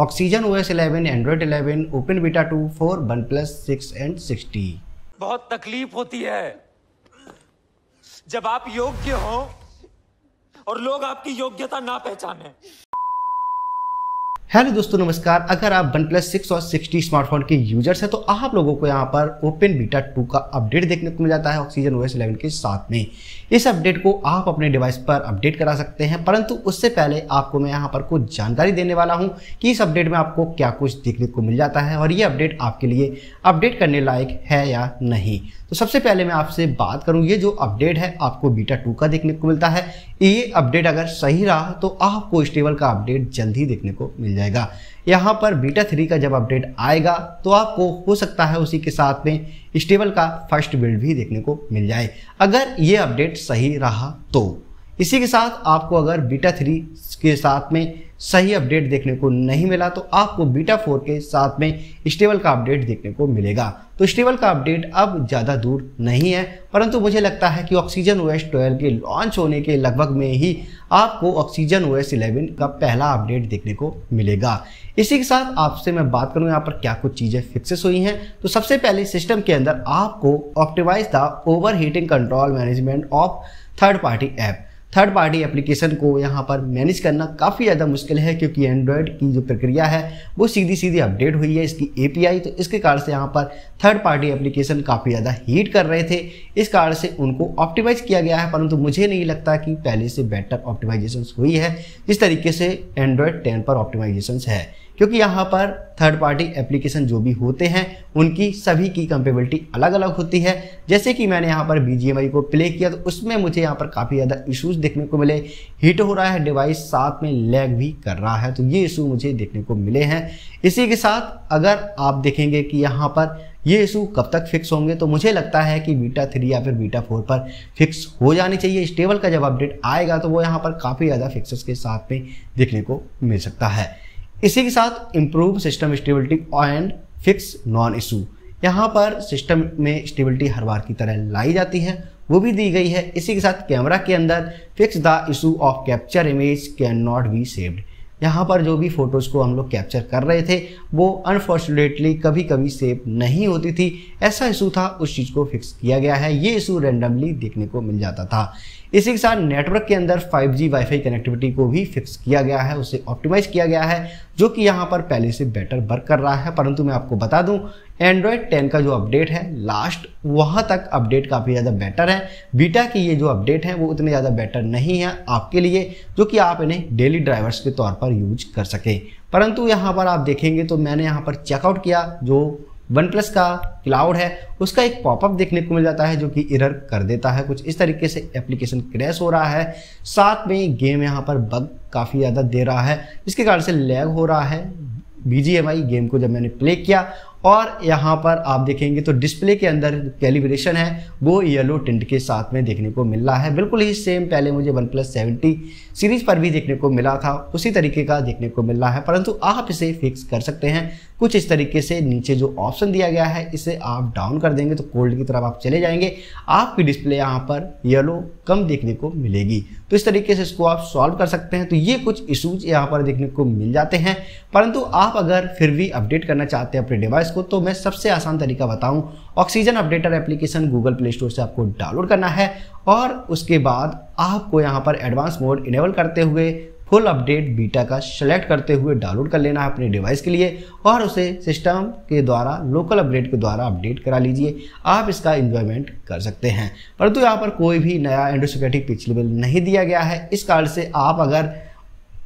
oxygen OS 11 Android 11 open beta 2 for OnePlus six and six T बहुत तकलीफ होती है जब आप योग्य हो और लोग आपकी योग्यता ना पहचाने हेलो दोस्तों नमस्कार अगर आप वन प्लस सिक्स और सिक्सटी स्मार्टफोन के यूजर्स हैं तो आप लोगों को यहाँ पर ओपन बीटा टू का अपडेट देखने को मिल जाता है ऑक्सीजन ओएस 11 के साथ में इस अपडेट को आप अपने डिवाइस पर अपडेट करा सकते हैं परंतु उससे पहले आपको मैं यहाँ पर कुछ जानकारी देने वाला हूँ कि इस अपडेट में आपको क्या कुछ देखने को मिल जाता है और ये अपडेट आपके लिए अपडेट करने लायक है या नहीं तो सबसे पहले मैं आपसे बात करूँ ये जो अपडेट है आपको बीटा टू का देखने को मिलता है ये अपडेट अगर सही रहा तो आपको स्टेबल का अपडेट जल्द ही देखने को मिल जाएगा यहाँ पर बीटा थ्री का जब अपडेट आएगा तो आपको हो सकता है उसी के साथ में स्टेबल का फर्स्ट बिल्ड भी देखने को मिल जाए अगर ये अपडेट सही रहा तो इसी के साथ आपको अगर बीटा थ्री के साथ में सही अपडेट देखने को नहीं मिला तो आपको बीटा फोर के साथ में स्टेबल का अपडेट देखने को मिलेगा तो स्टेबल का अपडेट अब ज़्यादा दूर नहीं है परंतु मुझे लगता है कि ऑक्सीजन ओ एस ट्वेल्व के लॉन्च होने के लगभग में ही आपको ऑक्सीजन ओ एस इलेवन का पहला अपडेट देखने को मिलेगा इसी के साथ आपसे मैं बात करूँ यहाँ पर क्या कुछ चीज़ें फिक्सेस हुई हैं तो सबसे पहले सिस्टम के अंदर आपको optimise the overheating control management of third party app third party application को यहाँ पर मैनेज करना काफ़ी ज़्यादा मुश्किल है क्योंकि एंड्रॉयड की जो प्रक्रिया है वो सीधी सीधी अपडेट हुई है इसकी एपीआई तो इसके कारण से यहाँ पर थर्ड पार्टी एप्लीकेशन काफ़ी ज़्यादा हीट कर रहे थे इस कारण से उनको ऑप्टिमाइज किया गया है परंतु मुझे नहीं लगता कि पहले से बेटर ऑप्टिमाइजेशन हुई है जिस तरीके से एंड्रॉयड टेन पर ऑप्टिमाइजेशन है क्योंकि यहाँ पर थर्ड पार्टी एप्लीकेशन जो भी होते हैं उनकी सभी की कंपेबिलिटी अलग अलग होती है जैसे कि मैंने यहाँ पर बी को प्ले किया तो उसमें मुझे यहाँ पर काफ़ी ज़्यादा इशूज़ देखने को मिले हीट हो रहा है डिवाइस साथ में लैग भी कर रहा है तो ये इशू मुझे देखने को मिले हैं इसी के साथ अगर आप देखेंगे कि यहाँ पर ये इशू कब तक फिक्स होंगे तो मुझे लगता है कि बीटा थ्री या फिर बीटा फोर पर फिक्स हो जानी चाहिए स्टेबल का जब अपडेट आएगा तो वो यहाँ पर काफ़ी ज़्यादा फिक्सेस के साथ में देखने को मिल सकता है इसी के साथ improve system stability and fix known issue यहाँ पर सिस्टम में स्टेबिलिटी हर बार की तरह लाई जाती है वो भी दी गई है इसी के साथ कैमरा के अंदर fix the issue of capture image cannot be saved यहाँ पर जो भी फ़ोटोज़ को हम लोग कैप्चर कर रहे थे वो अनफॉर्चुनेटली कभी कभी सेव नहीं होती थी ऐसा इशू था उस चीज़ को फिक्स किया गया है ये इशू रेंडमली देखने को मिल जाता था इसी के साथ नेटवर्क के अंदर 5G वाईफाई कनेक्टिविटी को भी फिक्स किया गया है उसे ऑप्टिमाइज किया गया है जो कि यहाँ पर पहले से बेटर वर्क कर रहा है परंतु मैं आपको बता दूँ एंड्रॉयड 10 का जो अपडेट है लास्ट वहाँ तक अपडेट काफ़ी ज़्यादा बेटर है बीटा की ये जो अपडेट है वो उतने ज़्यादा बेटर नहीं है आपके लिए जो कि आप इन्हें डेली ड्राइवर्स के तौर पर यूज कर सकें परंतु यहाँ पर आप देखेंगे तो मैंने यहाँ पर चेकआउट किया जो वन प्लस का क्लाउड है उसका एक पॉपअप देखने को मिल जाता है जो कि इरर कर देता है कुछ इस तरीके से एप्लीकेशन क्रैश हो रहा है साथ में गेम यहाँ पर बग काफ़ी ज़्यादा दे रहा है जिसके कारण से लैग हो रहा है बी गेम को जब मैंने प्ले किया और यहाँ पर आप देखेंगे तो डिस्प्ले के अंदर कैलिब्रेशन है वो येलो टिंट के साथ में देखने को मिल रहा है बिल्कुल ही सेम पहले मुझे वन प्लस सेवेंटी सीरीज़ पर भी देखने को मिला था उसी तरीके का देखने को मिल रहा है परंतु आप इसे फिक्स कर सकते हैं कुछ इस तरीके से नीचे जो ऑप्शन दिया गया है इसे आप डाउन कर देंगे तो कोल्ड की तरफ आप चले जाएंगे आपकी डिस्प्ले यहाँ पर येलो कम देखने को मिलेगी तो इस तरीके से इसको आप सॉल्व कर सकते हैं तो ये कुछ इशूज यहाँ पर देखने को मिल जाते हैं परंतु आप अगर फिर भी अपडेट करना चाहते हैं अपने डिवाइस को तो मैं सबसे आसान तरीका बताऊँ Oxygen updater application Google Play Store से आपको डाउनलोड करना है और उसके बाद आपको यहाँ पर एडवांस मोड इनेबल करते हुए फुल अपडेट बीटा का सेलेक्ट करते हुए डाउनलोड कर लेना है अपने डिवाइस के लिए और उसे सिस्टम के द्वारा लोकल अपडेट के द्वारा अपडेट करा लीजिए आप इसका इन्जॉयमेंट कर सकते हैं परंतु यहाँ पर कोई भी नया पिछले बिल नहीं दिया गया है इस कारण से आप अगर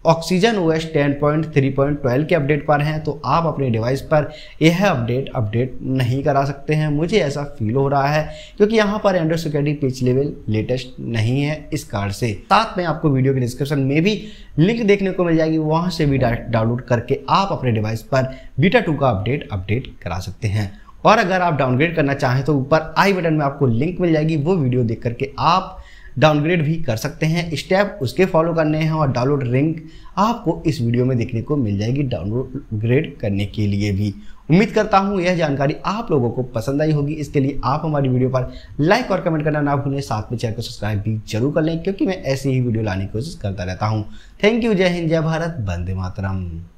Oxygen O S ten point three point twelve के अपडेट पर हैं तो आप अपने डिवाइस पर यह अपडेट अपडेट नहीं करा सकते हैं मुझे ऐसा फील हो रहा है क्योंकि यहाँ पर Android security patch level latest नहीं है इस कार्ड से साथ में आपको वीडियो के डिस्क्रिप्शन में भी लिंक देखने को मिल जाएगी वहाँ से भी डाउनलोड करके आप अपने डिवाइस पर बीटा टू का अपडेट अपडेट करा सकते हैं और अगर आप डाउनग्रेड करना चाहें तो ऊपर आई बटन में आपको लिंक मिल जाएगी वो वीडियो देख करके आप डाउनग्रेड भी कर सकते हैं स्टेप उसके फॉलो करने हैं और डाउनलोड रिंक आपको इस वीडियो में देखने को मिल जाएगी डाउनलोड करने के लिए भी उम्मीद करता हूँ यह जानकारी आप लोगों को पसंद आई होगी इसके लिए आप हमारी वीडियो पर लाइक और कमेंट करना ना भूलें साथ में चैनल को सब्सक्राइब भी जरूर कर लें क्योंकि मैं ऐसी ही वीडियो लाने की कोशिश करता रहता हूँ थैंक यू जय हिंद जय भारत बंदे मातरम